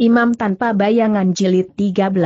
Imam tanpa bayangan jilid 13.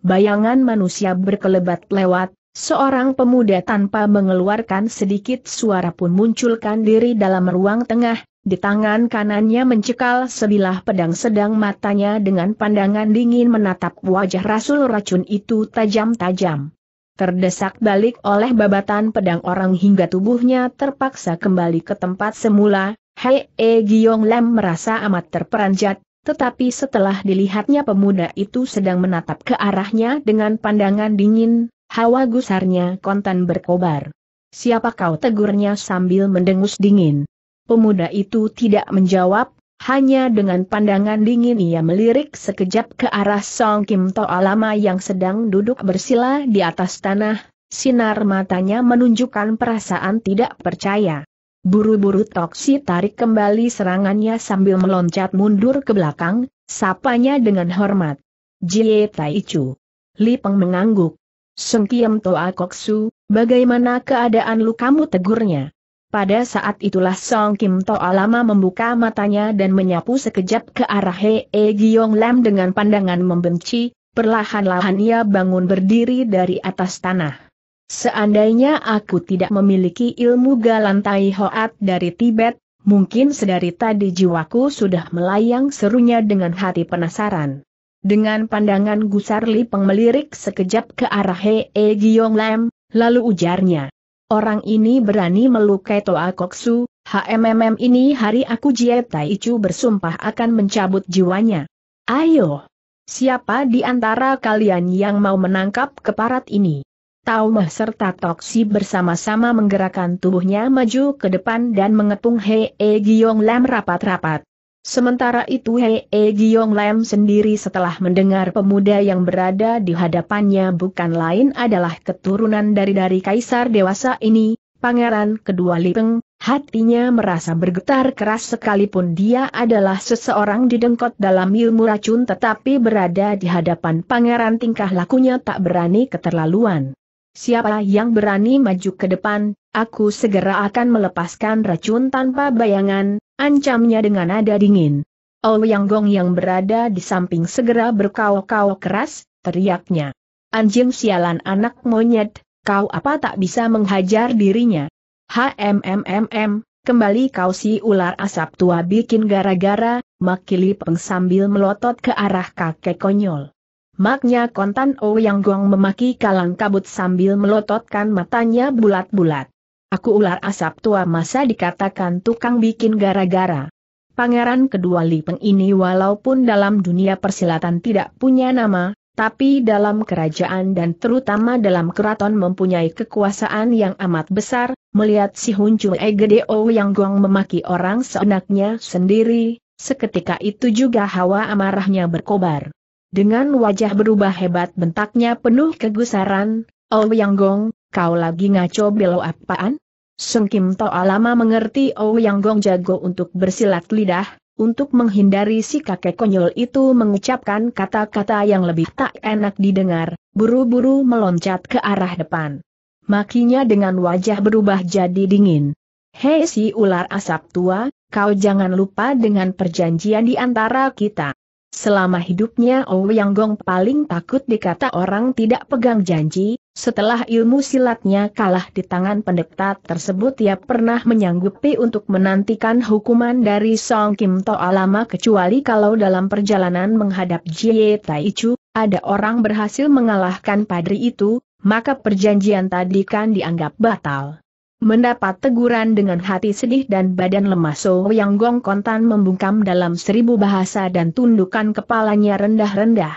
Bayangan manusia berkelebat lewat, seorang pemuda tanpa mengeluarkan sedikit suara pun munculkan diri dalam ruang tengah, di tangan kanannya mencekal sebilah pedang sedang matanya dengan pandangan dingin menatap wajah rasul racun itu tajam-tajam. Terdesak balik oleh babatan pedang orang hingga tubuhnya terpaksa kembali ke tempat semula, Hei e Giong Lam merasa amat terperanjat, tetapi setelah dilihatnya pemuda itu sedang menatap ke arahnya dengan pandangan dingin, hawa gusarnya kontan berkobar. Siapa kau tegurnya sambil mendengus dingin. Pemuda itu tidak menjawab, hanya dengan pandangan dingin ia melirik sekejap ke arah Song Kim Toa lama yang sedang duduk bersila di atas tanah, sinar matanya menunjukkan perasaan tidak percaya. Buru-buru Toksi tarik kembali serangannya sambil meloncat mundur ke belakang, sapanya dengan hormat. Jie Tai Chu. Li Peng mengangguk. Seng Kiem Toa Koksu, bagaimana keadaan lukamu tegurnya? Pada saat itulah Song Kim Toa lama membuka matanya dan menyapu sekejap ke arah Hee e Giong Lam dengan pandangan membenci, perlahan-lahan ia bangun berdiri dari atas tanah. Seandainya aku tidak memiliki ilmu galantai hoat dari Tibet, mungkin sedari tadi jiwaku sudah melayang serunya dengan hati penasaran. Dengan pandangan gusar Peng melirik sekejap ke arah Hee E Giyong Lam, lalu ujarnya. Orang ini berani melukai Toa Koksu, HMMM ini hari aku Jie Chu bersumpah akan mencabut jiwanya. Ayo! Siapa di antara kalian yang mau menangkap keparat ini? Mah serta Toksi bersama-sama menggerakkan tubuhnya maju ke depan dan mengepung Hei e Giyong Lam rapat-rapat. Sementara itu Hei e Giyong Lam sendiri setelah mendengar pemuda yang berada di hadapannya bukan lain adalah keturunan dari dari kaisar dewasa ini, pangeran kedua Lipeng, hatinya merasa bergetar keras sekalipun dia adalah seseorang didengkot dalam ilmu racun tetapi berada di hadapan pangeran tingkah lakunya tak berani keterlaluan. Siapa yang berani maju ke depan, aku segera akan melepaskan racun tanpa bayangan, ancamnya dengan nada dingin. Oh Yang Gong yang berada di samping segera berkau-kau keras, teriaknya. Anjing sialan anak monyet, kau apa tak bisa menghajar dirinya? HMMMM, kembali kau si ular asap tua bikin gara-gara, makili peng sambil melotot ke arah kakek konyol. Maknya kontan yang guang memaki kalang kabut sambil melototkan matanya bulat-bulat. Aku ular asap tua masa dikatakan tukang bikin gara-gara. Pangeran kedua Lipeng ini walaupun dalam dunia persilatan tidak punya nama, tapi dalam kerajaan dan terutama dalam keraton mempunyai kekuasaan yang amat besar, melihat si Huncu Egede Gede O yang guang memaki orang seenaknya sendiri, seketika itu juga hawa amarahnya berkobar. Dengan wajah berubah hebat bentaknya penuh kegusaran, Oh Yang Gong, kau lagi ngaco belo apaan? Seng Kim Toa lama mengerti Oh Yang Gong jago untuk bersilat lidah, untuk menghindari si kakek konyol itu mengucapkan kata-kata yang lebih tak enak didengar, buru-buru meloncat ke arah depan. Makinya dengan wajah berubah jadi dingin. Hei si ular asap tua, kau jangan lupa dengan perjanjian di antara kita. Selama hidupnya Ouyang Gong paling takut dikata orang tidak pegang janji, setelah ilmu silatnya kalah di tangan pendeta tersebut ia pernah menyanggupi untuk menantikan hukuman dari Song Kim Toa lama kecuali kalau dalam perjalanan menghadap Jie Tai Chu, ada orang berhasil mengalahkan padri itu, maka perjanjian tadi kan dianggap batal. Mendapat teguran dengan hati sedih dan badan lemah So Yang Gong kontan membungkam dalam seribu bahasa dan tundukan kepalanya rendah-rendah.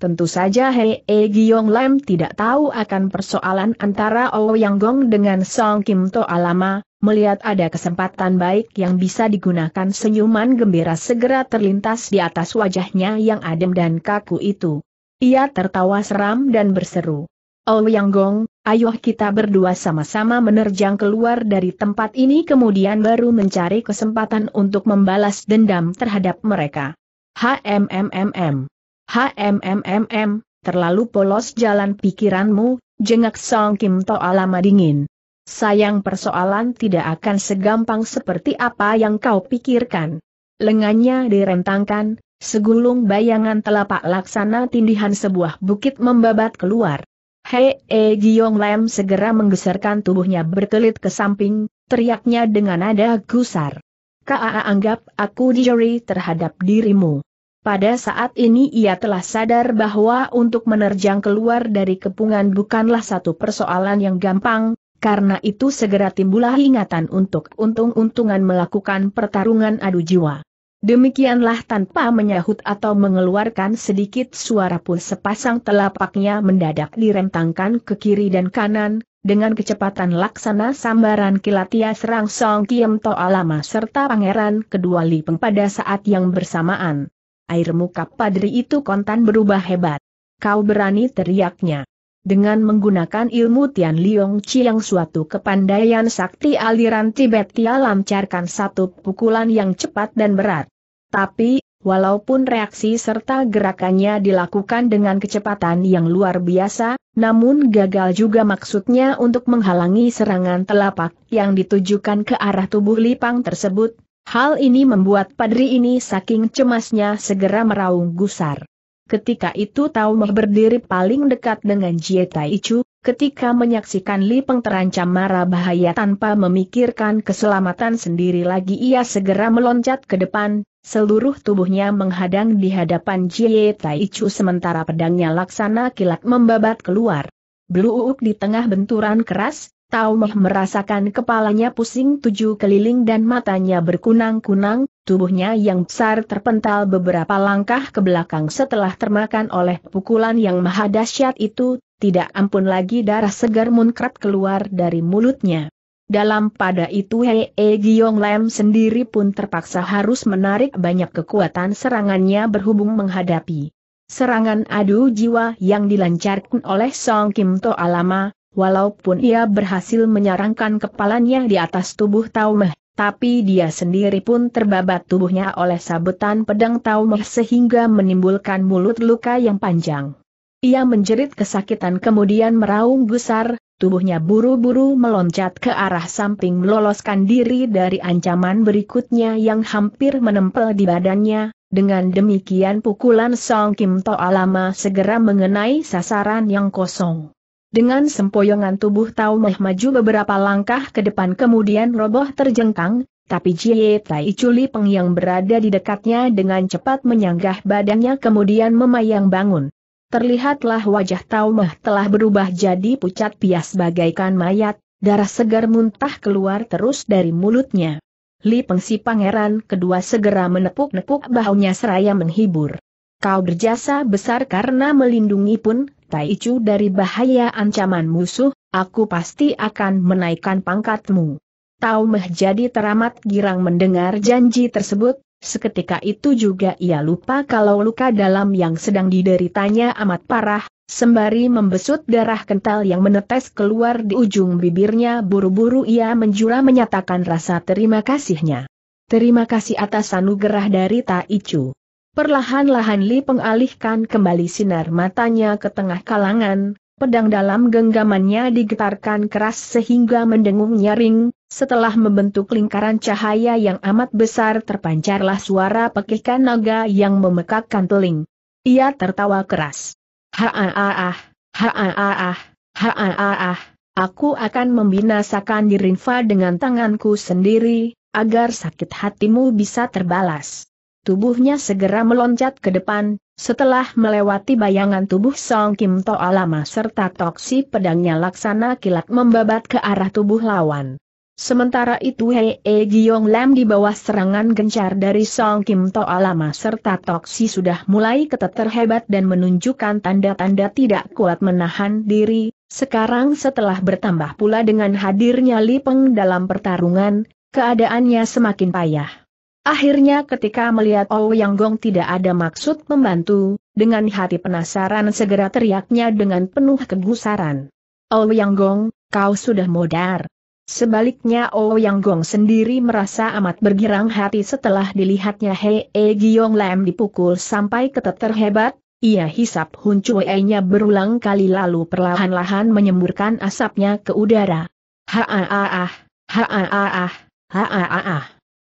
Tentu saja Hei E Giong Lam tidak tahu akan persoalan antara Oh Yang Gong dengan Song Kim To Alama, melihat ada kesempatan baik yang bisa digunakan senyuman gembira segera terlintas di atas wajahnya yang adem dan kaku itu. Ia tertawa seram dan berseru. Oh Yang Gong, Ayo kita berdua sama-sama menerjang keluar dari tempat ini kemudian baru mencari kesempatan untuk membalas dendam terhadap mereka. HMMMM. HMMMM, terlalu polos jalan pikiranmu, jengak Song Kim Toa lama dingin. Sayang persoalan tidak akan segampang seperti apa yang kau pikirkan. Lengannya direntangkan, Segulung bayangan telapak laksana tindihan sebuah bukit membabat keluar. Hei eh, Giong Lam segera menggeserkan tubuhnya berkelit ke samping, teriaknya dengan nada gusar. Kaa anggap aku dijeri terhadap dirimu. Pada saat ini ia telah sadar bahwa untuk menerjang keluar dari kepungan bukanlah satu persoalan yang gampang, karena itu segera timbullah ingatan untuk untung-untungan melakukan pertarungan adu jiwa. Demikianlah tanpa menyahut atau mengeluarkan sedikit suara pun sepasang telapaknya mendadak direntangkan ke kiri dan kanan, dengan kecepatan laksana sambaran kilatia serang Song Kiem To Lama serta pangeran kedua Li Peng pada saat yang bersamaan. Air muka padri itu kontan berubah hebat. Kau berani teriaknya. Dengan menggunakan ilmu Tian Liong Chi yang suatu kepandaian sakti aliran Tibet ia lancarkan satu pukulan yang cepat dan berat. Tapi, walaupun reaksi serta gerakannya dilakukan dengan kecepatan yang luar biasa, namun gagal juga maksudnya untuk menghalangi serangan telapak yang ditujukan ke arah tubuh Lipang tersebut. Hal ini membuat padri ini saking cemasnya segera meraung gusar. Ketika itu Taumah berdiri paling dekat dengan Jie Ichu ketika menyaksikan Li Peng terancam marah bahaya tanpa memikirkan keselamatan sendiri lagi ia segera meloncat ke depan, seluruh tubuhnya menghadang di hadapan Jie Tai Chu sementara pedangnya laksana kilat membabat keluar. Beluuk di tengah benturan keras, Meh merasakan kepalanya pusing tujuh keliling dan matanya berkunang-kunang, Tubuhnya yang besar terpental beberapa langkah ke belakang setelah termakan oleh pukulan yang maha dahsyat itu, tidak ampun lagi darah segar munkrat keluar dari mulutnya. Dalam pada itu Hei e Giong Lam sendiri pun terpaksa harus menarik banyak kekuatan serangannya berhubung menghadapi. Serangan adu jiwa yang dilancarkan oleh Song Kim To Alama, walaupun ia berhasil menyarankan kepalanya di atas tubuh Meh tapi dia sendiri pun terbabat tubuhnya oleh sabetan pedang Taumeh sehingga menimbulkan mulut luka yang panjang. Ia menjerit kesakitan kemudian meraung gusar, tubuhnya buru-buru meloncat ke arah samping meloloskan diri dari ancaman berikutnya yang hampir menempel di badannya, dengan demikian pukulan Song Kim Toa lama segera mengenai sasaran yang kosong. Dengan sempoyongan tubuh Taumah maju beberapa langkah ke depan kemudian roboh terjengkang, tapi Jie Tai Chuli Peng yang berada di dekatnya dengan cepat menyanggah badannya kemudian memayang bangun. Terlihatlah wajah Taumah telah berubah jadi pucat pias bagaikan mayat, darah segar muntah keluar terus dari mulutnya. Li Peng si pangeran kedua segera menepuk-nepuk bahunya seraya menghibur. Kau berjasa besar karena melindungi pun, Tai Chu dari bahaya ancaman musuh, aku pasti akan menaikkan pangkatmu. Tau Meh jadi teramat girang mendengar janji tersebut, seketika itu juga ia lupa kalau luka dalam yang sedang dideritanya amat parah, sembari membesut darah kental yang menetes keluar di ujung bibirnya buru-buru ia menjura menyatakan rasa terima kasihnya. Terima kasih atas anugerah dari Tai Chu. Perlahan-lahan Li pengalihkan kembali sinar matanya ke tengah kalangan, pedang dalam genggamannya digetarkan keras sehingga mendengung nyaring, setelah membentuk lingkaran cahaya yang amat besar terpancarlah suara pekikan naga yang memekakkan teling. Ia tertawa keras. Ha-ah-ah, ha-ah-ah, ha-ah-ah, aku akan membinasakan dirinfa dengan tanganku sendiri, agar sakit hatimu bisa terbalas tubuhnya segera meloncat ke depan, setelah melewati bayangan tubuh Song Kim To Alama serta toksi pedangnya laksana kilat membabat ke arah tubuh lawan. Sementara itu Hei e Giong Lam di bawah serangan gencar dari Song Kim To Alama serta Toksi sudah mulai keteter hebat dan menunjukkan tanda-tanda tidak kuat menahan diri, sekarang setelah bertambah pula dengan hadirnya Li Peng dalam pertarungan, keadaannya semakin payah. Akhirnya ketika melihat Ouyang oh Gong tidak ada maksud membantu, dengan hati penasaran segera teriaknya dengan penuh kegusaran. Ouyang oh Gong, kau sudah modar. Sebaliknya Ouyang oh Gong sendiri merasa amat bergirang hati setelah dilihatnya Hei e Giong Lam dipukul sampai keteter hebat, ia hisap Cue-nya berulang kali lalu perlahan-lahan menyemburkan asapnya ke udara. Ha ah ah ah, ha ah ah ah, ha ah ah ah.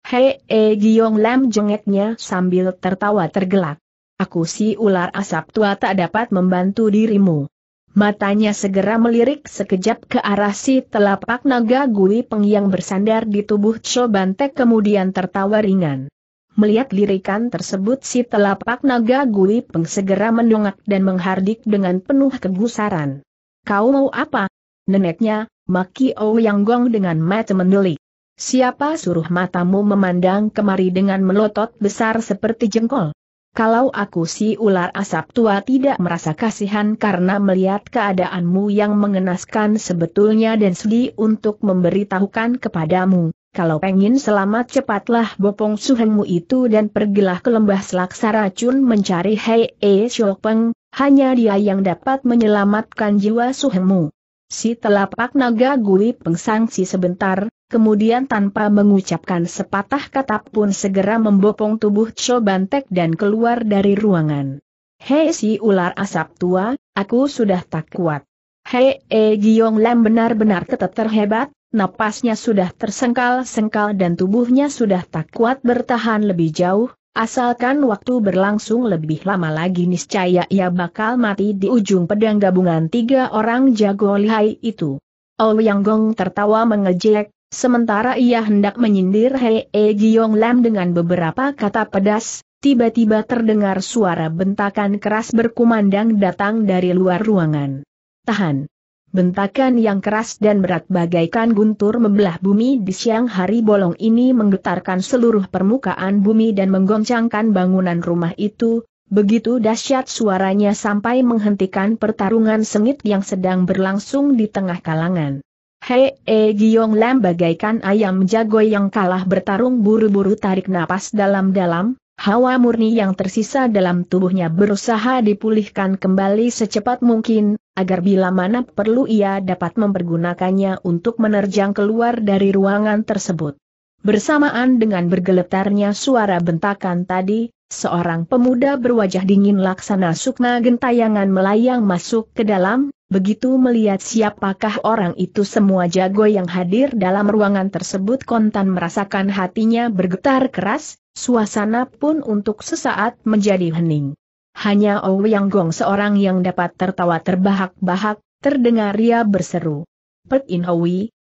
Hei, eh, Giong Lam jengeknya sambil tertawa tergelak. Aku si ular asap tua tak dapat membantu dirimu. Matanya segera melirik sekejap ke arah si telapak naga Gui Peng yang bersandar di tubuh Cho Bantek kemudian tertawa ringan. Melihat lirikan tersebut si telapak naga Gui Peng segera mendongak dan menghardik dengan penuh kegusaran. Kau mau apa? Neneknya, Maki Ouyang Yang Gong dengan mata mendelik. Siapa suruh matamu memandang kemari dengan melotot besar seperti jengkol? Kalau aku si ular asap tua tidak merasa kasihan karena melihat keadaanmu yang mengenaskan sebetulnya dan sedih untuk memberitahukan kepadamu, kalau pengin selamat cepatlah bopong suhengmu itu dan pergilah ke lembah selaksa racun mencari Hei E Shokpeng, hanya dia yang dapat menyelamatkan jiwa suhengmu. Si telapak naga Gui pengsangsi sebentar, kemudian tanpa mengucapkan sepatah kata pun segera membopong tubuh Cho Bantek dan keluar dari ruangan. Hei si ular asap tua, aku sudah tak kuat. Hei E Giyong Lam benar-benar keteter hebat, napasnya sudah tersengkal-sengkal dan tubuhnya sudah tak kuat bertahan lebih jauh, asalkan waktu berlangsung lebih lama lagi niscaya ia bakal mati di ujung pedang gabungan tiga orang jago lihai itu. Yang Gong tertawa mengejek, Sementara ia hendak menyindir Hei E Lam dengan beberapa kata pedas, tiba-tiba terdengar suara bentakan keras berkumandang datang dari luar ruangan. Tahan! Bentakan yang keras dan berat bagaikan guntur membelah bumi di siang hari bolong ini menggetarkan seluruh permukaan bumi dan menggoncangkan bangunan rumah itu, begitu dahsyat suaranya sampai menghentikan pertarungan sengit yang sedang berlangsung di tengah kalangan. Hei e Giong Lam bagaikan ayam jago yang kalah bertarung buru-buru tarik napas dalam-dalam, hawa murni yang tersisa dalam tubuhnya berusaha dipulihkan kembali secepat mungkin, agar bila mana perlu ia dapat mempergunakannya untuk menerjang keluar dari ruangan tersebut. Bersamaan dengan bergeletarnya suara bentakan tadi, Seorang pemuda berwajah dingin laksana sukma gentayangan melayang masuk ke dalam, begitu melihat siapakah orang itu semua jago yang hadir dalam ruangan tersebut kontan merasakan hatinya bergetar keras, suasana pun untuk sesaat menjadi hening. Hanya Ouyang Gong seorang yang dapat tertawa terbahak-bahak, terdengar ia berseru. Pek In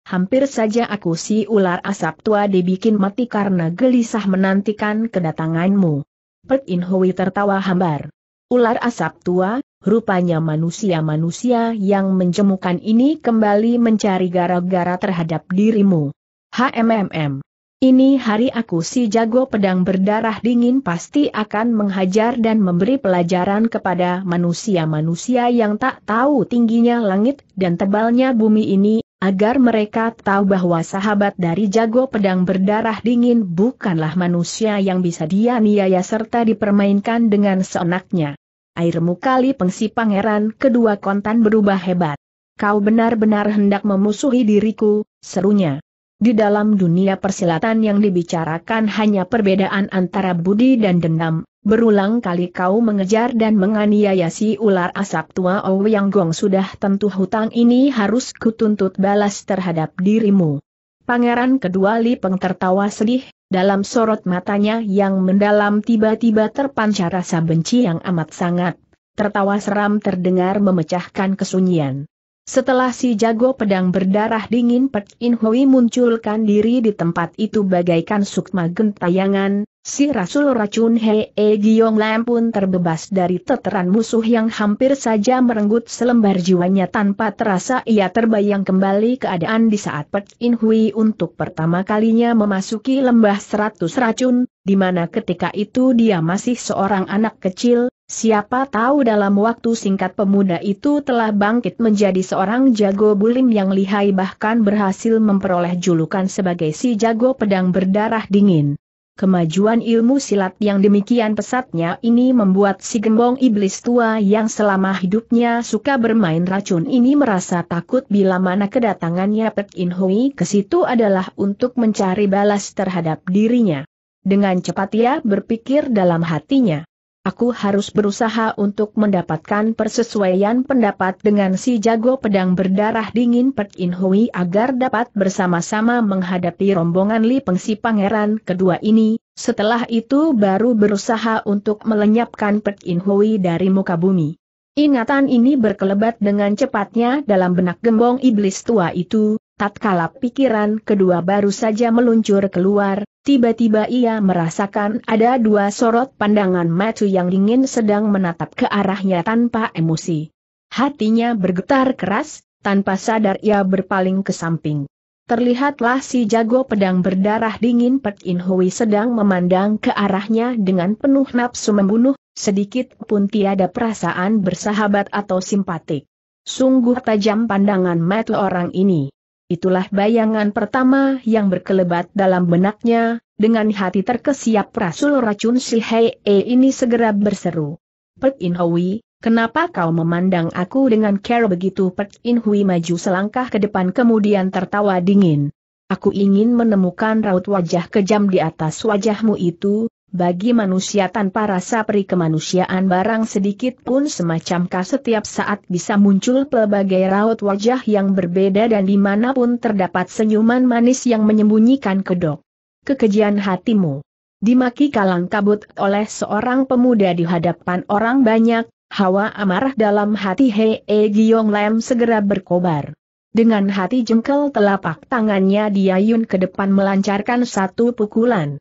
Hampir saja aku si ular asap tua dibikin mati karena gelisah menantikan kedatanganmu. Pek In Hui tertawa hambar. Ular asap tua, rupanya manusia-manusia yang menjemukan ini kembali mencari gara-gara terhadap dirimu. HMMM. Ini hari aku si jago pedang berdarah dingin pasti akan menghajar dan memberi pelajaran kepada manusia-manusia yang tak tahu tingginya langit dan tebalnya bumi ini, agar mereka tahu bahwa sahabat dari jago pedang berdarah dingin bukanlah manusia yang bisa dia serta dipermainkan dengan seenaknya. Air mukali pengsi pangeran kedua kontan berubah hebat. Kau benar-benar hendak memusuhi diriku, serunya. Di dalam dunia persilatan yang dibicarakan hanya perbedaan antara budi dan dendam, Berulang kali kau mengejar dan menganiaya si ular asap tua Yang Gong sudah tentu hutang ini harus kutuntut balas terhadap dirimu. Pangeran kedua Li Peng tertawa sedih, dalam sorot matanya yang mendalam tiba-tiba terpancar rasa benci yang amat sangat. Tertawa seram terdengar memecahkan kesunyian. Setelah si jago pedang berdarah dingin Pek In Hui munculkan diri di tempat itu bagaikan sukma gentayangan, si Rasul Racun Hei e Giong Lam pun terbebas dari teteran musuh yang hampir saja merenggut selembar jiwanya tanpa terasa ia terbayang kembali keadaan di saat Pek In Hui untuk pertama kalinya memasuki lembah seratus racun, di mana ketika itu dia masih seorang anak kecil, siapa tahu dalam waktu singkat pemuda itu telah bangkit menjadi seorang jago bulim yang lihai bahkan berhasil memperoleh julukan sebagai si jago pedang berdarah dingin. Kemajuan ilmu silat yang demikian pesatnya ini membuat si gembong iblis tua yang selama hidupnya suka bermain racun ini merasa takut bila mana kedatangannya Pek In Hui ke situ adalah untuk mencari balas terhadap dirinya. Dengan cepat ia berpikir dalam hatinya. Aku harus berusaha untuk mendapatkan persesuaian pendapat dengan si jago pedang berdarah dingin Pek In Hui agar dapat bersama-sama menghadapi rombongan Li Pengsi Pangeran kedua ini, setelah itu baru berusaha untuk melenyapkan Pek In Hui dari muka bumi. Ingatan ini berkelebat dengan cepatnya dalam benak gembong iblis tua itu, Tatkala pikiran kedua baru saja meluncur keluar, tiba-tiba ia merasakan ada dua sorot pandangan mata yang dingin sedang menatap ke arahnya tanpa emosi. Hatinya bergetar keras, tanpa sadar ia berpaling ke samping. Terlihatlah si jago pedang berdarah dingin Pek In Hui sedang memandang ke arahnya dengan penuh nafsu membunuh, sedikit pun tiada perasaan bersahabat atau simpatik. Sungguh tajam pandangan mata orang ini. Itulah bayangan pertama yang berkelebat dalam benaknya, dengan hati terkesiap Rasul Racun si Hei -e ini segera berseru. Pek In Hui, kenapa kau memandang aku dengan care begitu Pek In Hui maju selangkah ke depan kemudian tertawa dingin. Aku ingin menemukan raut wajah kejam di atas wajahmu itu, bagi manusia tanpa rasa peri kemanusiaan barang sedikit pun semacam setiap saat bisa muncul pelbagai raut wajah yang berbeda dan dimanapun terdapat senyuman manis yang menyembunyikan kedok. Kekejian hatimu. Dimaki kalang kabut oleh seorang pemuda di hadapan orang banyak, hawa amarah dalam hati Hei e Giyong Lam segera berkobar. Dengan hati jengkel telapak tangannya diayun ke depan melancarkan satu pukulan.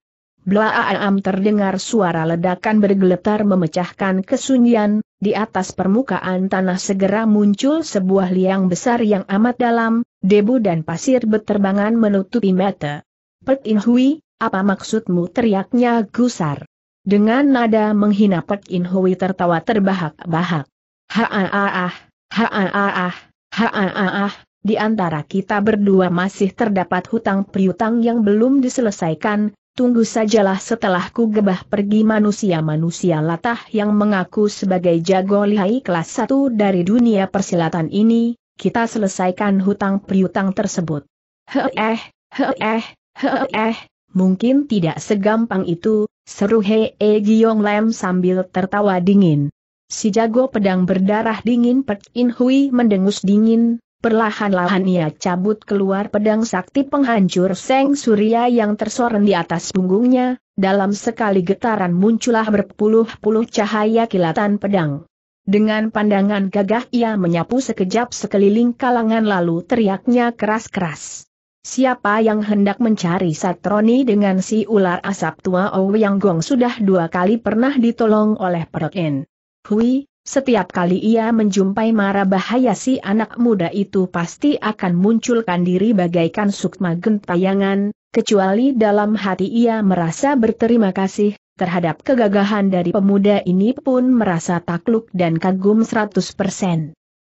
Blaaam terdengar suara ledakan bergeletar memecahkan kesunyian, di atas permukaan tanah segera muncul sebuah liang besar yang amat dalam, debu dan pasir beterbangan menutupi mata. Pek In Hui, apa maksudmu teriaknya gusar? Dengan nada menghina Pek In Hui tertawa terbahak-bahak. Haaah, haaah, haaah, di antara kita berdua masih terdapat hutang piutang yang belum diselesaikan, tunggu sajalah setelah ku gebah pergi manusia-manusia latah yang mengaku sebagai jago lihai kelas satu dari dunia persilatan ini, kita selesaikan hutang priutang tersebut. He eh, he eh, he eh, mungkin tidak segampang itu, seru Hee eh, giong Lem sambil tertawa dingin. Si jago pedang berdarah dingin Pek In Hui mendengus dingin, Perlahan-lahan ia cabut keluar pedang sakti penghancur Seng Surya yang tersorong di atas punggungnya, dalam sekali getaran muncullah berpuluh-puluh cahaya kilatan pedang. Dengan pandangan gagah ia menyapu sekejap sekeliling kalangan lalu teriaknya keras-keras. Siapa yang hendak mencari Satroni dengan si ular asap tua Ouyang Gong sudah dua kali pernah ditolong oleh Perokin. Hui, setiap kali ia menjumpai mara bahaya si anak muda itu pasti akan munculkan diri bagaikan sukma gentayangan, kecuali dalam hati ia merasa berterima kasih, terhadap kegagahan dari pemuda ini pun merasa takluk dan kagum 100%.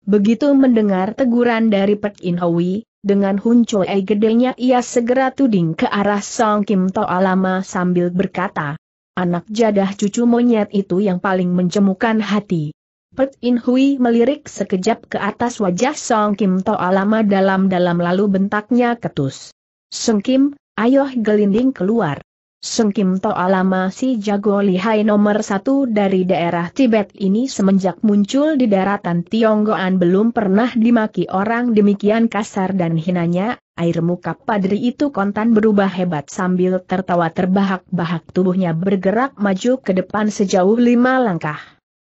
Begitu mendengar teguran dari Pek In Hoi, dengan huncoe gedenya ia segera tuding ke arah Song Kim To alama sambil berkata, Anak jadah cucu monyet itu yang paling mencemukan hati. Pet In Hui melirik sekejap ke atas wajah Song Kim To Alama dalam-dalam lalu bentaknya ketus. Song Kim, ayo gelinding keluar. Song Kim To Alama si jago lihai nomor satu dari daerah Tibet ini semenjak muncul di daratan Tionggoan belum pernah dimaki orang demikian kasar dan hinanya, air muka padri itu kontan berubah hebat sambil tertawa terbahak-bahak tubuhnya bergerak maju ke depan sejauh lima langkah.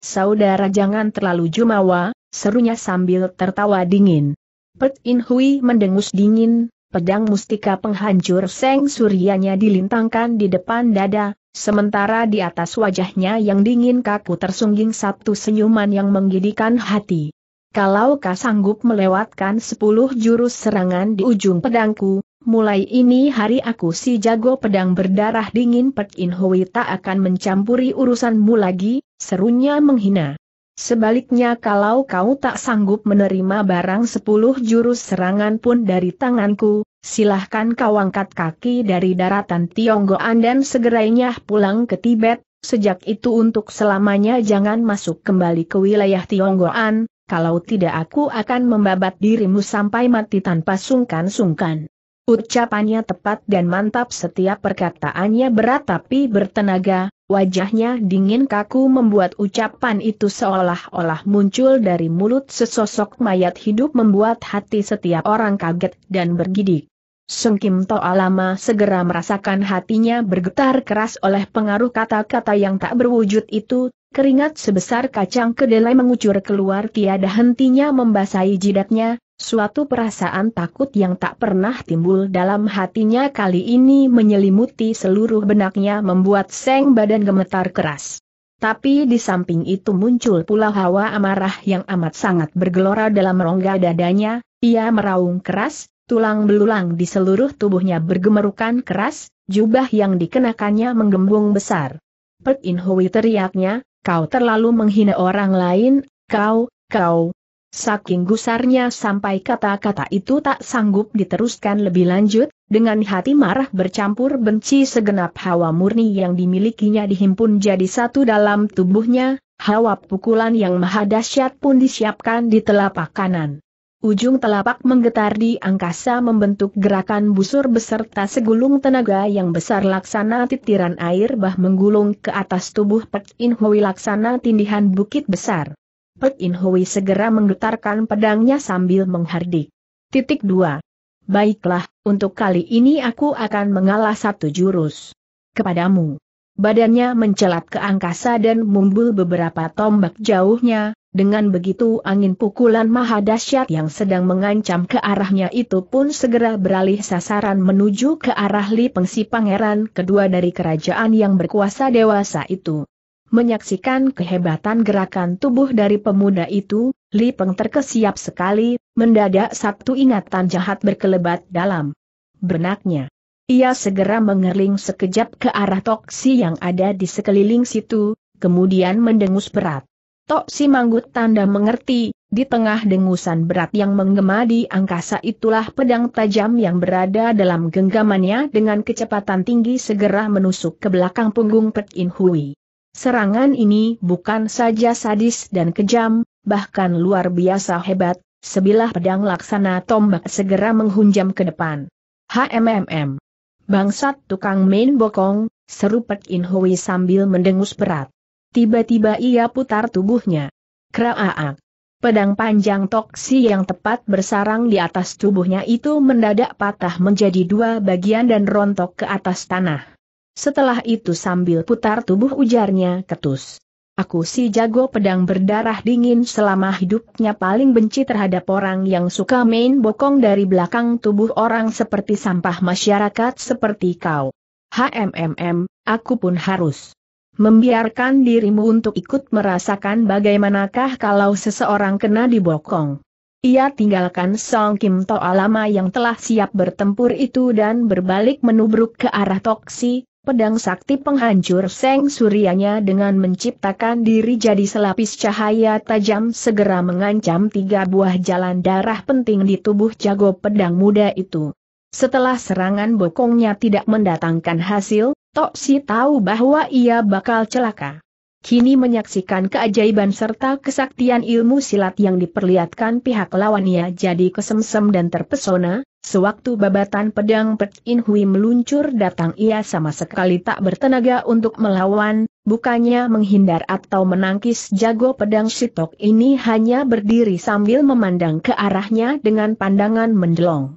Saudara jangan terlalu jumawa, serunya sambil tertawa dingin. Pet In Hui mendengus dingin, pedang mustika penghancur seng suryanya dilintangkan di depan dada, sementara di atas wajahnya yang dingin kaku tersungging satu senyuman yang menggidikan hati. Kalau kau sanggup melewatkan sepuluh jurus serangan di ujung pedangku, mulai ini hari aku si jago pedang berdarah dingin Pet In Hui tak akan mencampuri urusanmu lagi, Serunya menghina. Sebaliknya kalau kau tak sanggup menerima barang sepuluh jurus serangan pun dari tanganku, silahkan kau angkat kaki dari daratan Tionggoan dan segerainya pulang ke Tibet, sejak itu untuk selamanya jangan masuk kembali ke wilayah Tionggoan, kalau tidak aku akan membabat dirimu sampai mati tanpa sungkan-sungkan. Ucapannya tepat dan mantap setiap perkataannya berat tapi bertenaga, Wajahnya dingin kaku membuat ucapan itu seolah-olah muncul dari mulut sesosok mayat hidup membuat hati setiap orang kaget dan bergidik. Sung Kim To Alama segera merasakan hatinya bergetar keras oleh pengaruh kata-kata yang tak berwujud itu, Keringat sebesar kacang kedelai mengucur keluar tiada hentinya membasahi jidatnya, suatu perasaan takut yang tak pernah timbul dalam hatinya kali ini menyelimuti seluruh benaknya membuat seng badan gemetar keras. Tapi di samping itu muncul pula hawa amarah yang amat sangat bergelora dalam rongga dadanya, ia meraung keras, tulang belulang di seluruh tubuhnya bergemerukan keras, jubah yang dikenakannya menggembung besar. Pek In Hui teriaknya, Kau terlalu menghina orang lain, kau, kau. Saking gusarnya sampai kata-kata itu tak sanggup diteruskan lebih lanjut, dengan hati marah bercampur benci segenap hawa murni yang dimilikinya dihimpun jadi satu dalam tubuhnya, hawa pukulan yang maha dahsyat pun disiapkan di telapak kanan. Ujung telapak menggetar di angkasa membentuk gerakan busur beserta segulung tenaga yang besar laksana titiran air bah menggulung ke atas tubuh Pek In Hui laksana tindihan bukit besar. Pek In Hui segera menggetarkan pedangnya sambil menghardik. Titik 2. Baiklah, untuk kali ini aku akan mengalah satu jurus. Kepadamu. Badannya mencelat ke angkasa dan mumbul beberapa tombak jauhnya, dengan begitu angin pukulan maha dahsyat yang sedang mengancam ke arahnya itu pun segera beralih sasaran menuju ke arah Li Pengsi pangeran kedua dari kerajaan yang berkuasa dewasa itu. Menyaksikan kehebatan gerakan tubuh dari pemuda itu, Li Peng terkesiap sekali, mendadak satu ingatan jahat berkelebat dalam benaknya. Ia segera mengering sekejap ke arah toksi yang ada di sekeliling situ, kemudian mendengus berat. Tok manggut tanda mengerti, di tengah dengusan berat yang menggema di angkasa itulah pedang tajam yang berada dalam genggamannya dengan kecepatan tinggi segera menusuk ke belakang punggung pet In Hui. Serangan ini bukan saja sadis dan kejam, bahkan luar biasa hebat, sebilah pedang laksana tombak segera menghunjam ke depan. HMMM. Bangsat tukang main bokong, seru pet In Hui sambil mendengus berat. Tiba-tiba ia putar tubuhnya. Kraaak. Pedang panjang toksi yang tepat bersarang di atas tubuhnya itu mendadak patah menjadi dua bagian dan rontok ke atas tanah. Setelah itu sambil putar tubuh ujarnya ketus. Aku si jago pedang berdarah dingin selama hidupnya paling benci terhadap orang yang suka main bokong dari belakang tubuh orang seperti sampah masyarakat seperti kau. HMMM, aku pun harus membiarkan dirimu untuk ikut merasakan bagaimanakah kalau seseorang kena dibokong. Ia tinggalkan Song Kim To alama yang telah siap bertempur itu dan berbalik menubruk ke arah Toksi, pedang sakti penghancur Seng Suryanya dengan menciptakan diri jadi selapis cahaya tajam segera mengancam tiga buah jalan darah penting di tubuh jago pedang muda itu. Setelah serangan bokongnya tidak mendatangkan hasil, Tok Si tahu bahwa ia bakal celaka. Kini menyaksikan keajaiban serta kesaktian ilmu silat yang diperlihatkan pihak lawannya jadi kesemsem dan terpesona, sewaktu babatan pedang Pek In Hui meluncur datang ia sama sekali tak bertenaga untuk melawan, bukannya menghindar atau menangkis jago pedang Sitok ini hanya berdiri sambil memandang ke arahnya dengan pandangan mendelong.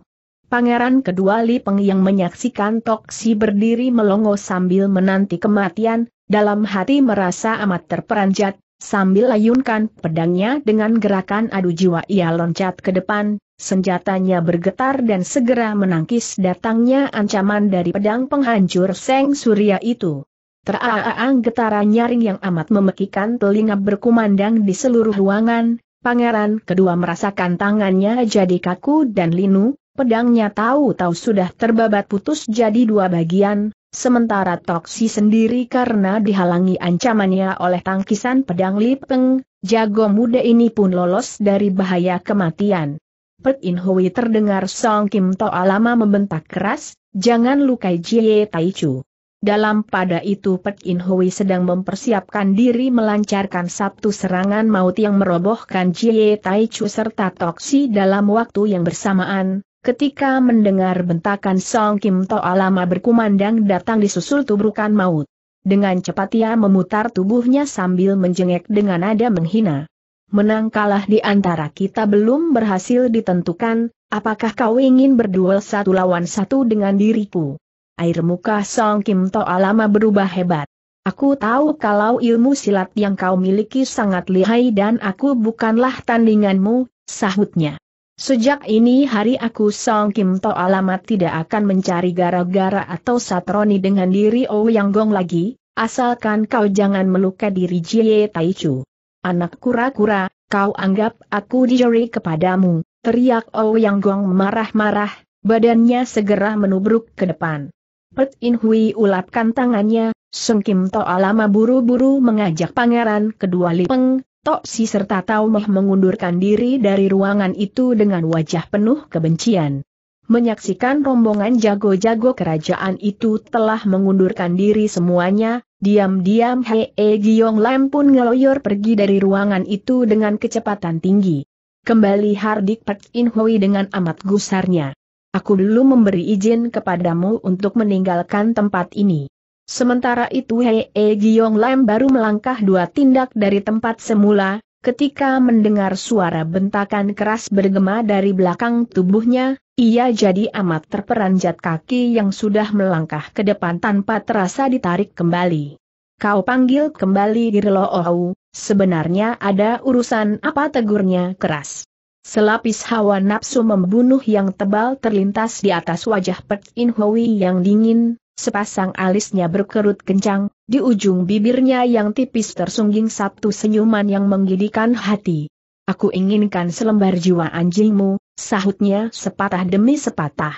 Pangeran kedua Li Peng yang menyaksikan Toksi berdiri melongo sambil menanti kematian, dalam hati merasa amat terperanjat, sambil layunkan pedangnya dengan gerakan adu jiwa ia loncat ke depan, senjatanya bergetar dan segera menangkis datangnya ancaman dari pedang penghancur Seng Surya itu. Teraaang getaran nyaring yang amat memekikan telinga berkumandang di seluruh ruangan, Pangeran kedua merasakan tangannya jadi kaku dan linu, pedangnya tahu-tahu sudah terbabat putus jadi dua bagian, sementara Toksi sendiri karena dihalangi ancamannya oleh tangkisan pedang Lipeng, jago muda ini pun lolos dari bahaya kematian. Pek In Hui terdengar Song Kim To alama membentak keras, jangan lukai Jie Tai Chu. Dalam pada itu Pek In Hui sedang mempersiapkan diri melancarkan satu serangan maut yang merobohkan Jie Tai Chu serta Toksi dalam waktu yang bersamaan, ketika mendengar bentakan Song Kim Toa lama berkumandang datang disusul tubrukan maut. Dengan cepat ia memutar tubuhnya sambil menjengek dengan nada menghina. Menang kalah di antara kita belum berhasil ditentukan, apakah kau ingin berduel satu lawan satu dengan diriku? Air muka Song Kim Toa lama berubah hebat. Aku tahu kalau ilmu silat yang kau miliki sangat lihai dan aku bukanlah tandinganmu, sahutnya. Sejak ini hari aku Song Kim To alamat tidak akan mencari gara-gara atau satroni dengan diri Oh Yang Gong lagi, asalkan kau jangan melukai diri Jie Taichu. Anak kura-kura, kau anggap aku dijeri kepadamu, teriak Oh Yang Gong marah-marah, badannya segera menubruk ke depan. Pet In Hui ulapkan tangannya, Song Kim To alama buru-buru mengajak pangeran kedua Lipeng, Tok Si serta Taumeh mengundurkan diri dari ruangan itu dengan wajah penuh kebencian. Menyaksikan rombongan jago-jago kerajaan itu telah mengundurkan diri semuanya, diam-diam Hei -e Giyong Lam pun ngeloyor pergi dari ruangan itu dengan kecepatan tinggi. Kembali Hardik Pak In Hui dengan amat gusarnya. Aku dulu memberi izin kepadamu untuk meninggalkan tempat ini. Sementara itu Hei e Giyong Lam baru melangkah dua tindak dari tempat semula, ketika mendengar suara bentakan keras bergema dari belakang tubuhnya, ia jadi amat terperanjat kaki yang sudah melangkah ke depan tanpa terasa ditarik kembali. Kau panggil kembali Ohau. sebenarnya ada urusan apa tegurnya keras. Selapis hawa nafsu membunuh yang tebal terlintas di atas wajah Pek In Hui yang dingin, Sepasang alisnya berkerut kencang, di ujung bibirnya yang tipis tersungging satu senyuman yang menggidikan hati. Aku inginkan selembar jiwa anjingmu, sahutnya sepatah demi sepatah.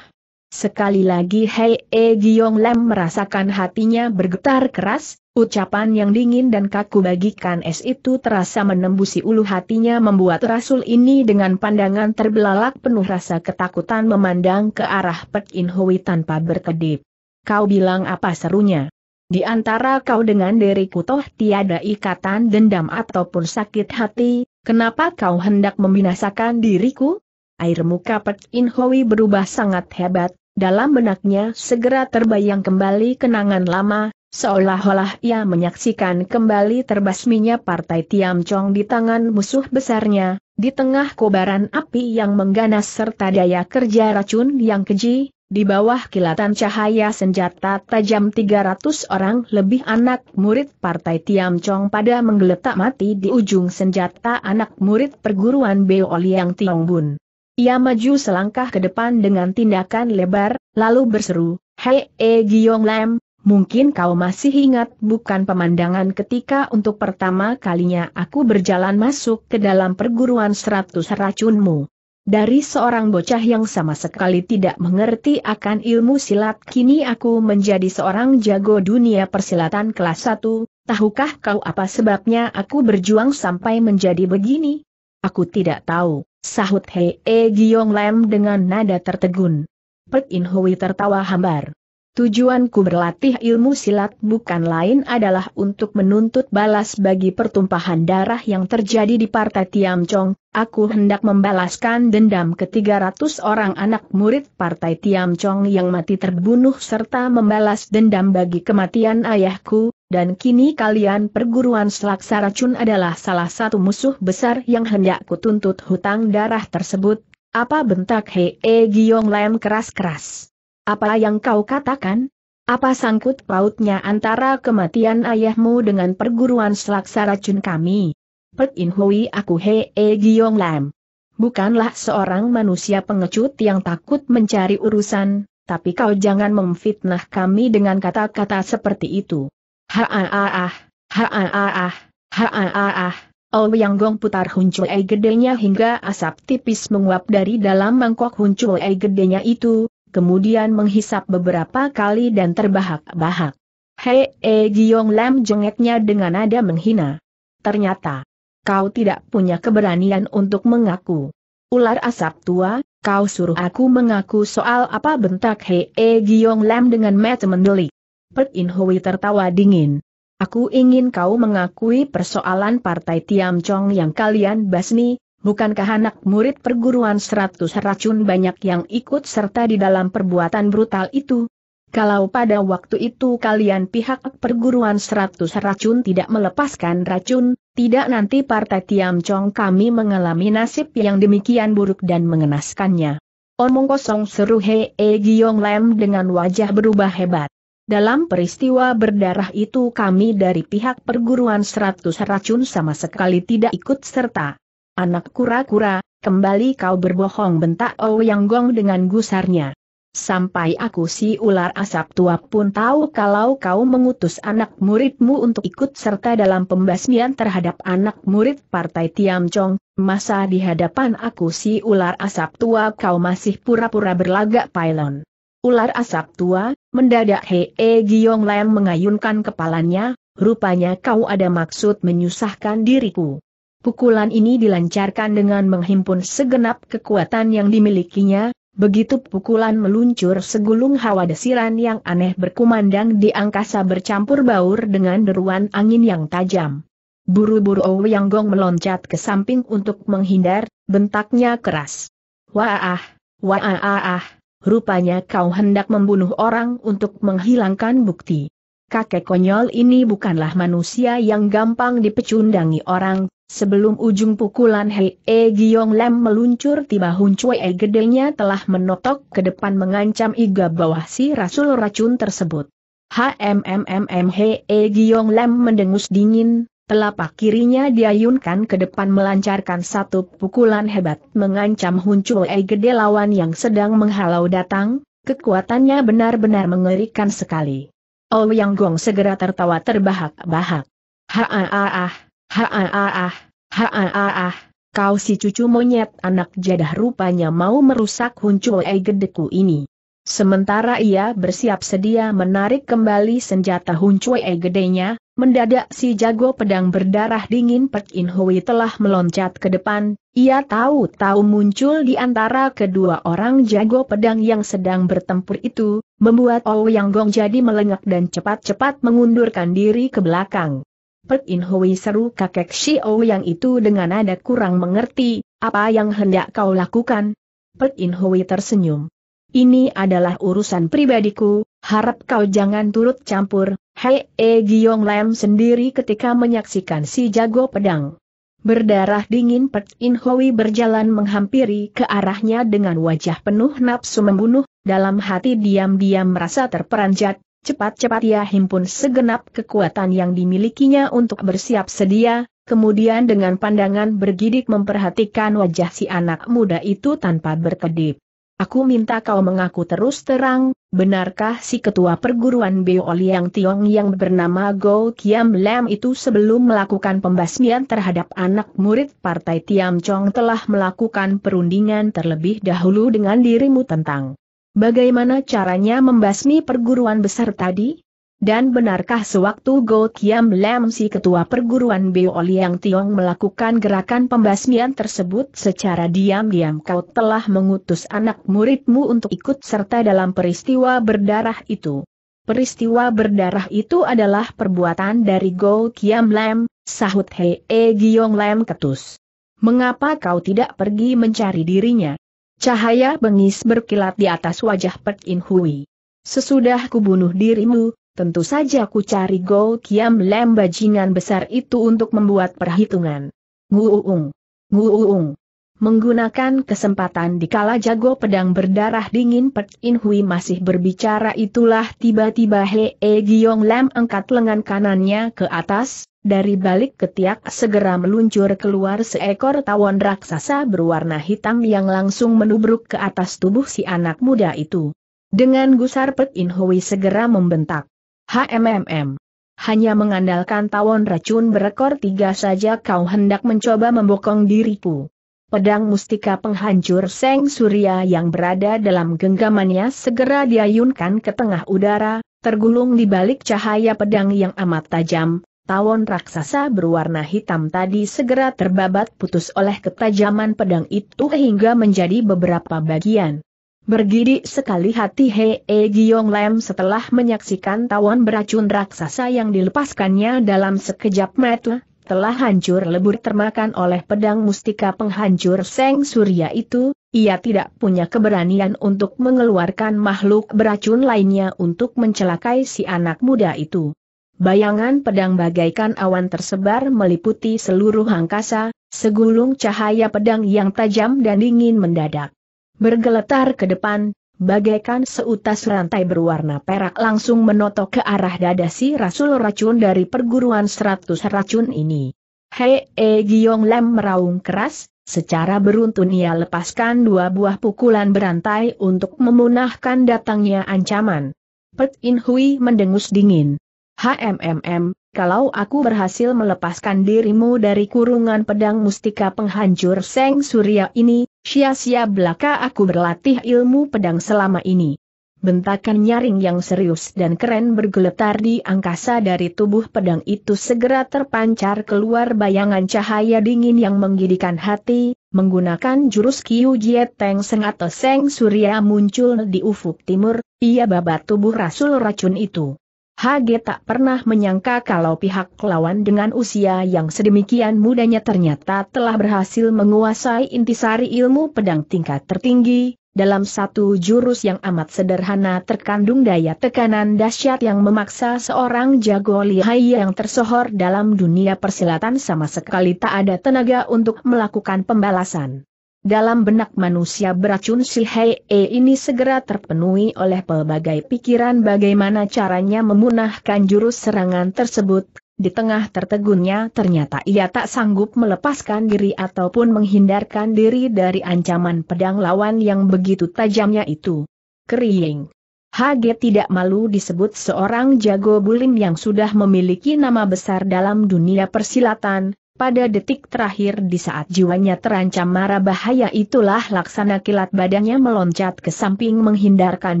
Sekali lagi Hei E Giong Lam merasakan hatinya bergetar keras, ucapan yang dingin dan kaku bagikan es itu terasa menembusi ulu hatinya membuat Rasul ini dengan pandangan terbelalak penuh rasa ketakutan memandang ke arah Pek In Hui tanpa berkedip. Kau bilang apa serunya? Di antara kau dengan diriku toh tiada ikatan dendam ataupun sakit hati, kenapa kau hendak membinasakan diriku? Air muka Pek In Hoi berubah sangat hebat, dalam benaknya segera terbayang kembali kenangan lama, seolah-olah ia menyaksikan kembali terbasminya partai Tiam Chong di tangan musuh besarnya, di tengah kobaran api yang mengganas serta daya kerja racun yang keji, di bawah kilatan cahaya senjata tajam 300 orang lebih anak murid Partai Tiam Chong pada menggeletak mati di ujung senjata anak murid perguruan Beo Liang Tiong Bun. Ia maju selangkah ke depan dengan tindakan lebar, lalu berseru, Hei E Giong Lam, mungkin kau masih ingat bukan pemandangan ketika untuk pertama kalinya aku berjalan masuk ke dalam perguruan seratus racunmu. Dari seorang bocah yang sama sekali tidak mengerti akan ilmu silat kini aku menjadi seorang jago dunia persilatan kelas 1, tahukah kau apa sebabnya aku berjuang sampai menjadi begini? Aku tidak tahu, sahut Hei e Giong Lam dengan nada tertegun. Pek In Hui tertawa hambar. Tujuanku berlatih ilmu silat bukan lain adalah untuk menuntut balas bagi pertumpahan darah yang terjadi di Partai Tiam Chong. Aku hendak membalaskan dendam ke 300 orang anak murid Partai Tiam Chong yang mati terbunuh serta membalas dendam bagi kematian ayahku, dan kini kalian perguruan selaksa racun adalah salah satu musuh besar yang hendak kutuntut hutang darah tersebut. Apa bentak Hee e Giong Lem keras-keras? Apa yang kau katakan? Apa sangkut pautnya antara kematian ayahmu dengan perguruan selaksa racun kami? Pek In Hui aku He E Giong Lam. Bukanlah seorang manusia pengecut yang takut mencari urusan, tapi kau jangan memfitnah kami dengan kata-kata seperti itu. Ha a a ah, ha a a ah, ha a a ah. Oh yang gong putar huncuai gedenya hingga asap tipis menguap dari dalam mangkok huncuai gedenya itu, kemudian menghisap beberapa kali dan terbahak-bahak. Hei, e Giong Lam jengeknya dengan nada menghina. Ternyata, kau tidak punya keberanian untuk mengaku. Ular asap tua, kau suruh aku mengaku soal apa bentak Hei e Giong Lam dengan mata mendelik. Pek In Hui tertawa dingin. Aku ingin kau mengakui persoalan partai Tiam Chong yang kalian basmi, Bukankah anak murid perguruan seratus racun banyak yang ikut serta di dalam perbuatan brutal itu? Kalau pada waktu itu kalian pihak perguruan seratus racun tidak melepaskan racun, tidak nanti partai Tiam Chong kami mengalami nasib yang demikian buruk dan mengenaskannya. Omong kosong seru He e Giong Lem dengan wajah berubah hebat. Dalam peristiwa berdarah itu kami dari pihak perguruan seratus racun sama sekali tidak ikut serta. Anak kura-kura, kembali kau berbohong bentak Yang Gong dengan gusarnya. Sampai aku si ular asap tua pun tahu kalau kau mengutus anak muridmu untuk ikut serta dalam pembasmian terhadap anak murid Partai Tiam Chong, masa di hadapan aku si ular asap tua kau masih pura-pura berlagak pailon. Ular asap tua, mendadak Hee Giong Lam mengayunkan kepalanya, rupanya kau ada maksud menyusahkan diriku. Pukulan ini dilancarkan dengan menghimpun segenap kekuatan yang dimilikinya, begitu pukulan meluncur segulung hawa desiran yang aneh berkumandang di angkasa bercampur baur dengan deruan angin yang tajam. Buru-buru Ouyang Gong meloncat ke samping untuk menghindar, bentaknya keras. Wah, wah, ah, rupanya kau hendak membunuh orang untuk menghilangkan bukti kakek konyol ini bukanlah manusia yang gampang dipecundangi orang, sebelum ujung pukulan Hei E Giong Lem meluncur tiba Hun Cui E gedenya telah menotok ke depan mengancam iga bawah si rasul racun tersebut. HMMMM Hei E Giong Lem mendengus dingin, telapak kirinya diayunkan ke depan melancarkan satu pukulan hebat mengancam Hun Cui E gede lawan yang sedang menghalau datang, kekuatannya benar-benar mengerikan sekali. Ouyang Gong segera tertawa terbahak-bahak. Ha-ah-ah, ha-ah-ah, ha-ah-ah, kau si cucu monyet anak jadah rupanya mau merusak huncuai gedeku ini. Sementara ia bersiap sedia menarik kembali senjata huncuai gedenya, Mendadak si jago pedang berdarah dingin Pek In Hui telah meloncat ke depan, ia tahu-tahu muncul di antara kedua orang jago pedang yang sedang bertempur itu, membuat Yang Gong jadi melengak dan cepat-cepat mengundurkan diri ke belakang. Pek In Hui seru kakek si Yang itu dengan nada kurang mengerti, apa yang hendak kau lakukan? Pek In Hui tersenyum. Ini adalah urusan pribadiku, harap kau jangan turut campur, Hei E Giong Lam sendiri ketika menyaksikan si jago pedang. Berdarah dingin Pek In Hoi berjalan menghampiri ke arahnya dengan wajah penuh nafsu membunuh, dalam hati diam-diam merasa terperanjat, cepat-cepat ia himpun segenap kekuatan yang dimilikinya untuk bersiap sedia, kemudian dengan pandangan bergidik memperhatikan wajah si anak muda itu tanpa berkedip. Aku minta kau mengaku terus terang, benarkah si ketua perguruan Beo Liang Tiong yang bernama Go Kiam Lam itu sebelum melakukan pembasmian terhadap anak murid partai Tiam Chong telah melakukan perundingan terlebih dahulu dengan dirimu tentang bagaimana caranya membasmi perguruan besar tadi? Dan benarkah sewaktu Go Kiam Lam si ketua perguruan Beo Liang Tiong melakukan gerakan pembasmian tersebut secara diam-diam kau telah mengutus anak muridmu untuk ikut serta dalam peristiwa berdarah itu? Peristiwa berdarah itu adalah perbuatan dari Go Kiam Lam, sahut Hei e Giong Lam ketus. Mengapa kau tidak pergi mencari dirinya? Cahaya bengis berkilat di atas wajah Pek In Hui. Sesudah kubunuh dirimu, Tentu saja ku cari Go Kiam Lem bajingan besar itu untuk membuat perhitungan. Nguung. Nguung. Menggunakan kesempatan di kala jago pedang berdarah dingin Pet In Hui masih berbicara itulah tiba-tiba Hee Giong Lem angkat lengan kanannya ke atas, dari balik ketiak segera meluncur keluar seekor tawon raksasa berwarna hitam yang langsung menubruk ke atas tubuh si anak muda itu. Dengan gusar Pet In Hui segera membentak. HMMM. Hanya mengandalkan tawon racun berekor tiga saja kau hendak mencoba membokong diriku. Pedang mustika penghancur Seng Surya yang berada dalam genggamannya segera diayunkan ke tengah udara, tergulung di balik cahaya pedang yang amat tajam, tawon raksasa berwarna hitam tadi segera terbabat putus oleh ketajaman pedang itu hingga menjadi beberapa bagian. Bergidik sekali hati Hee e Giong Lem setelah menyaksikan tawon beracun raksasa yang dilepaskannya dalam sekejap mata, telah hancur lebur termakan oleh pedang mustika penghancur Seng Surya itu, ia tidak punya keberanian untuk mengeluarkan makhluk beracun lainnya untuk mencelakai si anak muda itu. Bayangan pedang bagaikan awan tersebar meliputi seluruh angkasa, segulung cahaya pedang yang tajam dan dingin mendadak bergeletar ke depan, bagaikan seutas rantai berwarna perak langsung menotok ke arah dada si Rasul Racun dari perguruan seratus racun ini. Hei E Giong Lem meraung keras, secara beruntun ia lepaskan dua buah pukulan berantai untuk memunahkan datangnya ancaman. Pet In Hui mendengus dingin. HMMM, kalau aku berhasil melepaskan dirimu dari kurungan pedang mustika penghancur Seng Surya ini, sia-sia belaka aku berlatih ilmu pedang selama ini. Bentakan nyaring yang serius dan keren bergeletar di angkasa dari tubuh pedang itu segera terpancar keluar bayangan cahaya dingin yang menggidikan hati, menggunakan jurus Kiu Jie Teng Seng atau Seng Surya muncul di ufuk timur, ia babat tubuh Rasul Racun itu. Hage tak pernah menyangka kalau pihak lawan dengan usia yang sedemikian mudanya ternyata telah berhasil menguasai intisari ilmu pedang tingkat tertinggi, dalam satu jurus yang amat sederhana terkandung daya tekanan dahsyat yang memaksa seorang jago lihai yang tersohor dalam dunia persilatan sama sekali tak ada tenaga untuk melakukan pembalasan. Dalam benak manusia beracun si Hei e ini segera terpenuhi oleh pelbagai pikiran bagaimana caranya memunahkan jurus serangan tersebut, di tengah tertegunnya ternyata ia tak sanggup melepaskan diri ataupun menghindarkan diri dari ancaman pedang lawan yang begitu tajamnya itu. Kering. HG tidak malu disebut seorang jago bulim yang sudah memiliki nama besar dalam dunia persilatan, pada detik terakhir di saat jiwanya terancam marah bahaya itulah laksana kilat badannya meloncat ke samping menghindarkan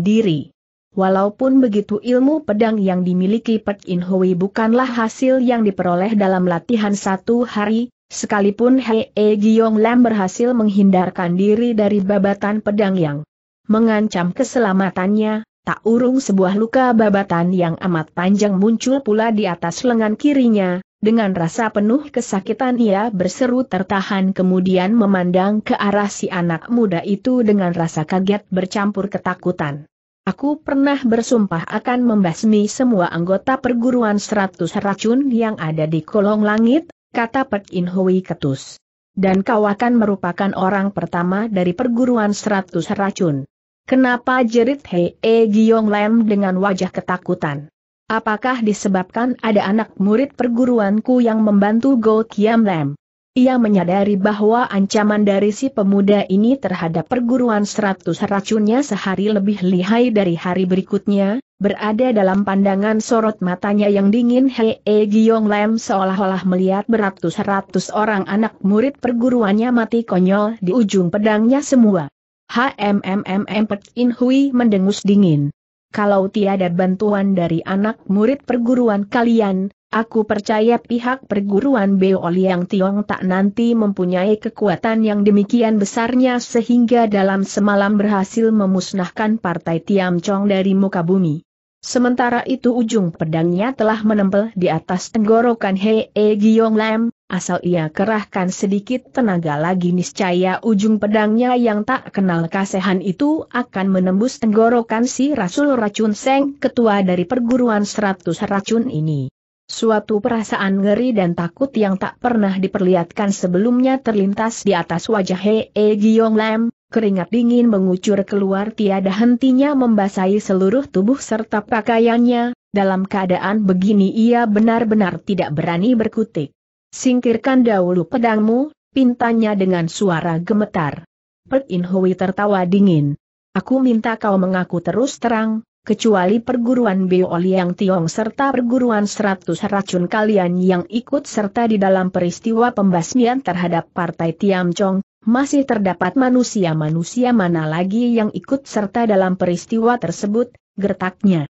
diri. Walaupun begitu ilmu pedang yang dimiliki Pek In Hui bukanlah hasil yang diperoleh dalam latihan satu hari, sekalipun Hei E Giong Lam berhasil menghindarkan diri dari babatan pedang yang mengancam keselamatannya, tak urung sebuah luka babatan yang amat panjang muncul pula di atas lengan kirinya, dengan rasa penuh kesakitan ia berseru tertahan kemudian memandang ke arah si anak muda itu dengan rasa kaget bercampur ketakutan. Aku pernah bersumpah akan membasmi semua anggota perguruan seratus racun yang ada di kolong langit, kata Pek In Hui Ketus. Dan kau akan merupakan orang pertama dari perguruan seratus racun. Kenapa jerit Hei E Giong Lem dengan wajah ketakutan? Apakah disebabkan ada anak murid perguruanku yang membantu Go Kiam Lam? Ia menyadari bahwa ancaman dari si pemuda ini terhadap perguruan seratus racunnya sehari lebih lihai dari hari berikutnya, berada dalam pandangan sorot matanya yang dingin Hei -e Giyong Lam seolah-olah melihat beratus-ratus orang anak murid perguruannya mati konyol di ujung pedangnya semua. Hmmm, Pek In Hui mendengus dingin kalau tiada bantuan dari anak murid perguruan kalian, aku percaya pihak perguruan Beoliang Tiong tak nanti mempunyai kekuatan yang demikian besarnya sehingga dalam semalam berhasil memusnahkan partai Tiam Chong dari muka bumi. Sementara itu ujung pedangnya telah menempel di atas tenggorokan Hei e Giong Lam, asal ia kerahkan sedikit tenaga lagi niscaya ujung pedangnya yang tak kenal kasehan itu akan menembus tenggorokan si Rasul Racun Seng, ketua dari perguruan seratus racun ini. Suatu perasaan ngeri dan takut yang tak pernah diperlihatkan sebelumnya terlintas di atas wajah He e Giong Lam, keringat dingin mengucur keluar tiada hentinya membasahi seluruh tubuh serta pakaiannya, dalam keadaan begini ia benar-benar tidak berani berkutik. Singkirkan dahulu pedangmu, pintanya dengan suara gemetar. Pek In Hui tertawa dingin. Aku minta kau mengaku terus terang, kecuali perguruan Beoli yang Tiong serta perguruan seratus racun kalian yang ikut serta di dalam peristiwa pembasmian terhadap Partai Tiam Chong, masih terdapat manusia-manusia mana lagi yang ikut serta dalam peristiwa tersebut, gertaknya.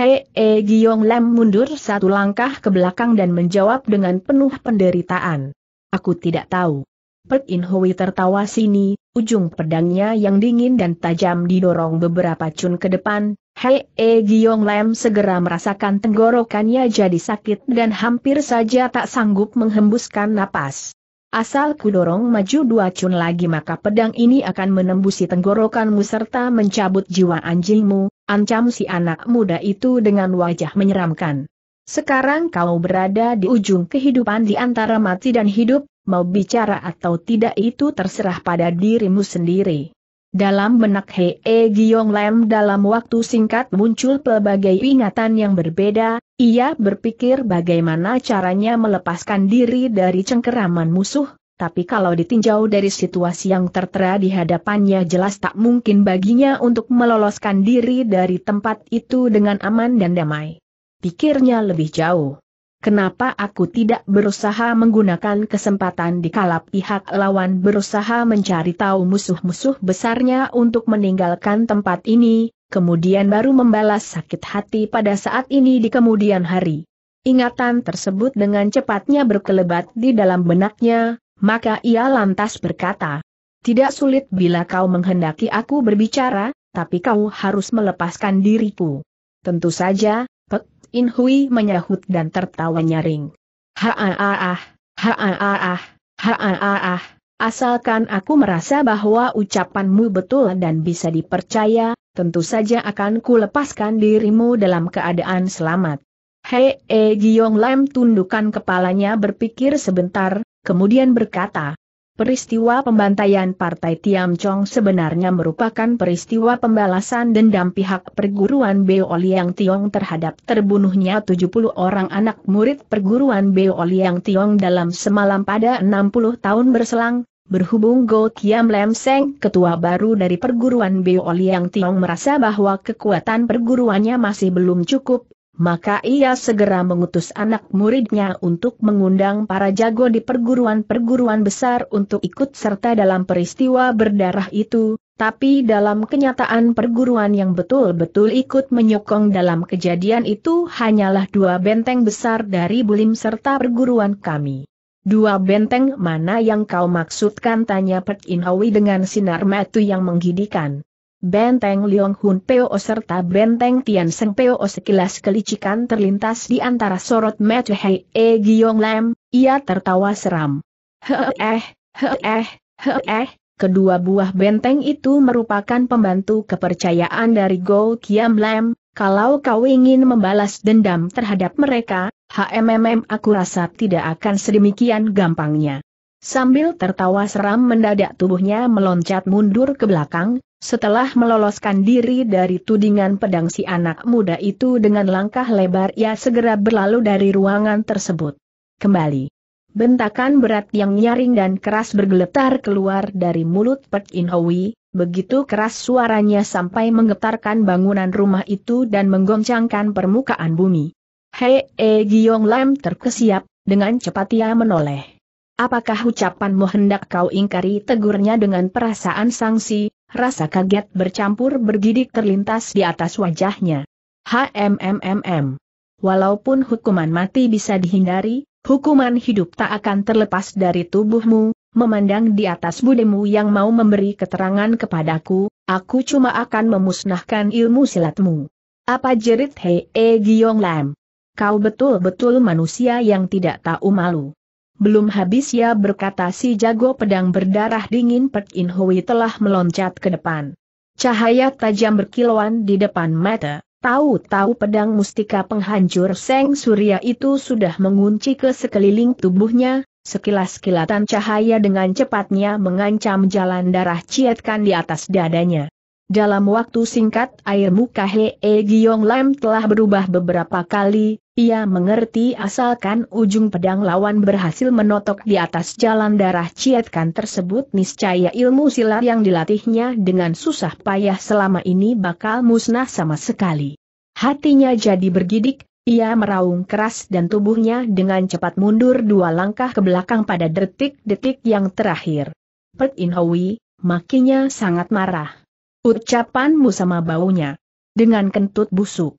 Hei, e, Giong Lam mundur satu langkah ke belakang dan menjawab dengan penuh penderitaan. Aku tidak tahu. Pek In Hui tertawa sini, ujung pedangnya yang dingin dan tajam didorong beberapa cun ke depan, Hei E Giong Lam segera merasakan tenggorokannya jadi sakit dan hampir saja tak sanggup menghembuskan napas. Asal ku dorong maju dua cun lagi maka pedang ini akan menembusi tenggorokanmu serta mencabut jiwa anjingmu, ancam si anak muda itu dengan wajah menyeramkan. Sekarang kau berada di ujung kehidupan di antara mati dan hidup, mau bicara atau tidak itu terserah pada dirimu sendiri. Dalam benak Hei e Giong Lam dalam waktu singkat muncul pelbagai ingatan yang berbeda, ia berpikir bagaimana caranya melepaskan diri dari cengkeraman musuh, tapi kalau ditinjau dari situasi yang tertera di hadapannya jelas tak mungkin baginya untuk meloloskan diri dari tempat itu dengan aman dan damai. Pikirnya lebih jauh. Kenapa aku tidak berusaha menggunakan kesempatan di kalap pihak lawan berusaha mencari tahu musuh-musuh besarnya untuk meninggalkan tempat ini, kemudian baru membalas sakit hati pada saat ini di kemudian hari. Ingatan tersebut dengan cepatnya berkelebat di dalam benaknya, maka ia lantas berkata, tidak sulit bila kau menghendaki aku berbicara, tapi kau harus melepaskan diriku. Tentu saja, Pek In Hui menyahut dan tertawa nyaring. Haaah, ah ah asalkan aku merasa bahwa ucapanmu betul dan bisa dipercaya, tentu saja akan kulepaskan dirimu dalam keadaan selamat. Hei, e Giyong Lam tundukkan kepalanya berpikir sebentar, kemudian berkata, Peristiwa pembantaian Partai Tiam Chong sebenarnya merupakan peristiwa pembalasan dendam pihak perguruan Beo Liang Tiong terhadap terbunuhnya 70 orang anak murid perguruan Beo Liang Tiong dalam semalam pada 60 tahun berselang, berhubung Go Kiam Lam Seng, ketua baru dari perguruan Beo Liang Tiong merasa bahwa kekuatan perguruannya masih belum cukup, maka ia segera mengutus anak muridnya untuk mengundang para jago di perguruan-perguruan besar untuk ikut serta dalam peristiwa berdarah itu, tapi dalam kenyataan perguruan yang betul-betul ikut menyokong dalam kejadian itu hanyalah dua benteng besar dari Bulim serta perguruan kami. Dua benteng mana yang kau maksudkan tanya Pek Inhawi dengan sinar metu yang menggidikan. Benteng Liong Hun Peo serta Benteng Tian Seng Peo sekilas kelicikan terlintas di antara sorot mata Hei E Giong Lam, ia tertawa seram. Heeh, heeh, heeh, kedua buah benteng itu merupakan pembantu kepercayaan dari Go Kiam Lam, kalau kau ingin membalas dendam terhadap mereka, HMMM aku rasa tidak akan sedemikian gampangnya. Sambil tertawa seram mendadak tubuhnya meloncat mundur ke belakang, setelah meloloskan diri dari tudingan pedang si anak muda itu dengan langkah lebar ia segera berlalu dari ruangan tersebut. Kembali. Bentakan berat yang nyaring dan keras bergeletar keluar dari mulut Pek In Hui, begitu keras suaranya sampai menggetarkan bangunan rumah itu dan menggoncangkan permukaan bumi. Hei, e Yong Lam terkesiap, dengan cepat ia menoleh. Apakah ucapanmu hendak kau ingkari tegurnya dengan perasaan sanksi, rasa kaget bercampur bergidik terlintas di atas wajahnya. HMMMM. Walaupun hukuman mati bisa dihindari, hukuman hidup tak akan terlepas dari tubuhmu, memandang di atas budemu yang mau memberi keterangan kepadaku, aku cuma akan memusnahkan ilmu silatmu. Apa jerit Hei e Giong Lam? Kau betul-betul manusia yang tidak tahu malu. Belum habis ya berkata si jago pedang berdarah dingin Pek In Hui telah meloncat ke depan. Cahaya tajam berkilauan di depan mata, tahu-tahu pedang mustika penghancur Seng Surya itu sudah mengunci ke sekeliling tubuhnya, sekilas kilatan cahaya dengan cepatnya mengancam jalan darah cietkan di atas dadanya. Dalam waktu singkat air muka Hei e Giong Lam telah berubah beberapa kali, ia mengerti asalkan ujung pedang lawan berhasil menotok di atas jalan darah cietkan tersebut niscaya ilmu silat yang dilatihnya dengan susah payah selama ini bakal musnah sama sekali. Hatinya jadi bergidik, ia meraung keras dan tubuhnya dengan cepat mundur dua langkah ke belakang pada detik-detik yang terakhir. Pet In Hui, makinya sangat marah. Ucapanmu sama baunya. Dengan kentut busuk.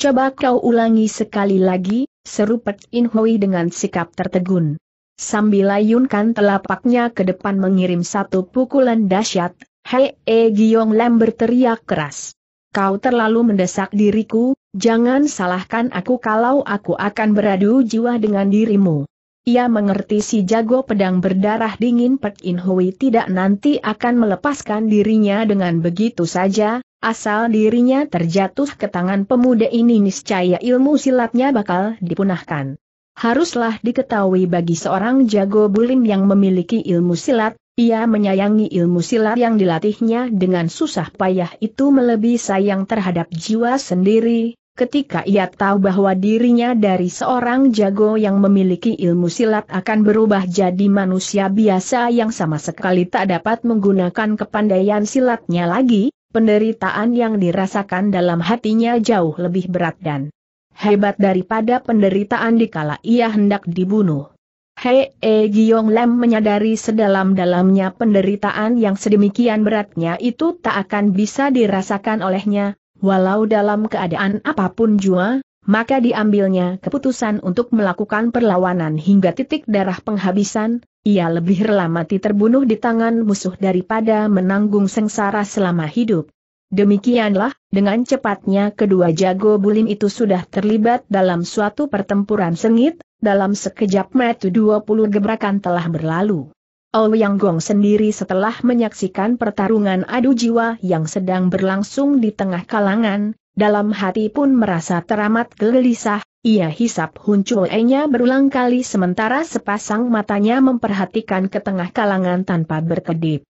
Coba kau ulangi sekali lagi, seru Pek In Hui dengan sikap tertegun. Sambil layunkan telapaknya ke depan mengirim satu pukulan dahsyat, Hei E Giong Lam berteriak keras. Kau terlalu mendesak diriku, jangan salahkan aku kalau aku akan beradu jiwa dengan dirimu. Ia mengerti si jago pedang berdarah dingin Pek In Hui tidak nanti akan melepaskan dirinya dengan begitu saja, asal dirinya terjatuh ke tangan pemuda ini niscaya ilmu silatnya bakal dipunahkan. Haruslah diketahui bagi seorang jago bulim yang memiliki ilmu silat, ia menyayangi ilmu silat yang dilatihnya dengan susah payah itu melebihi sayang terhadap jiwa sendiri, ketika ia tahu bahwa dirinya dari seorang jago yang memiliki ilmu silat akan berubah jadi manusia biasa yang sama sekali tak dapat menggunakan kepandaian silatnya lagi, penderitaan yang dirasakan dalam hatinya jauh lebih berat dan hebat daripada penderitaan dikala ia hendak dibunuh. Hei E Giyong Lem menyadari sedalam-dalamnya penderitaan yang sedemikian beratnya itu tak akan bisa dirasakan olehnya, walau dalam keadaan apapun jua, maka diambilnya keputusan untuk melakukan perlawanan hingga titik darah penghabisan, ia lebih rela mati terbunuh di tangan musuh daripada menanggung sengsara selama hidup. Demikianlah, dengan cepatnya kedua jago bulim itu sudah terlibat dalam suatu pertempuran sengit, dalam sekejap metu 20 gebrakan telah berlalu. Yang Gong sendiri setelah menyaksikan pertarungan adu jiwa yang sedang berlangsung di tengah kalangan, dalam hati pun merasa teramat gelisah, ia hisap huncuenya berulang kali sementara sepasang matanya memperhatikan ke tengah kalangan tanpa berkedip.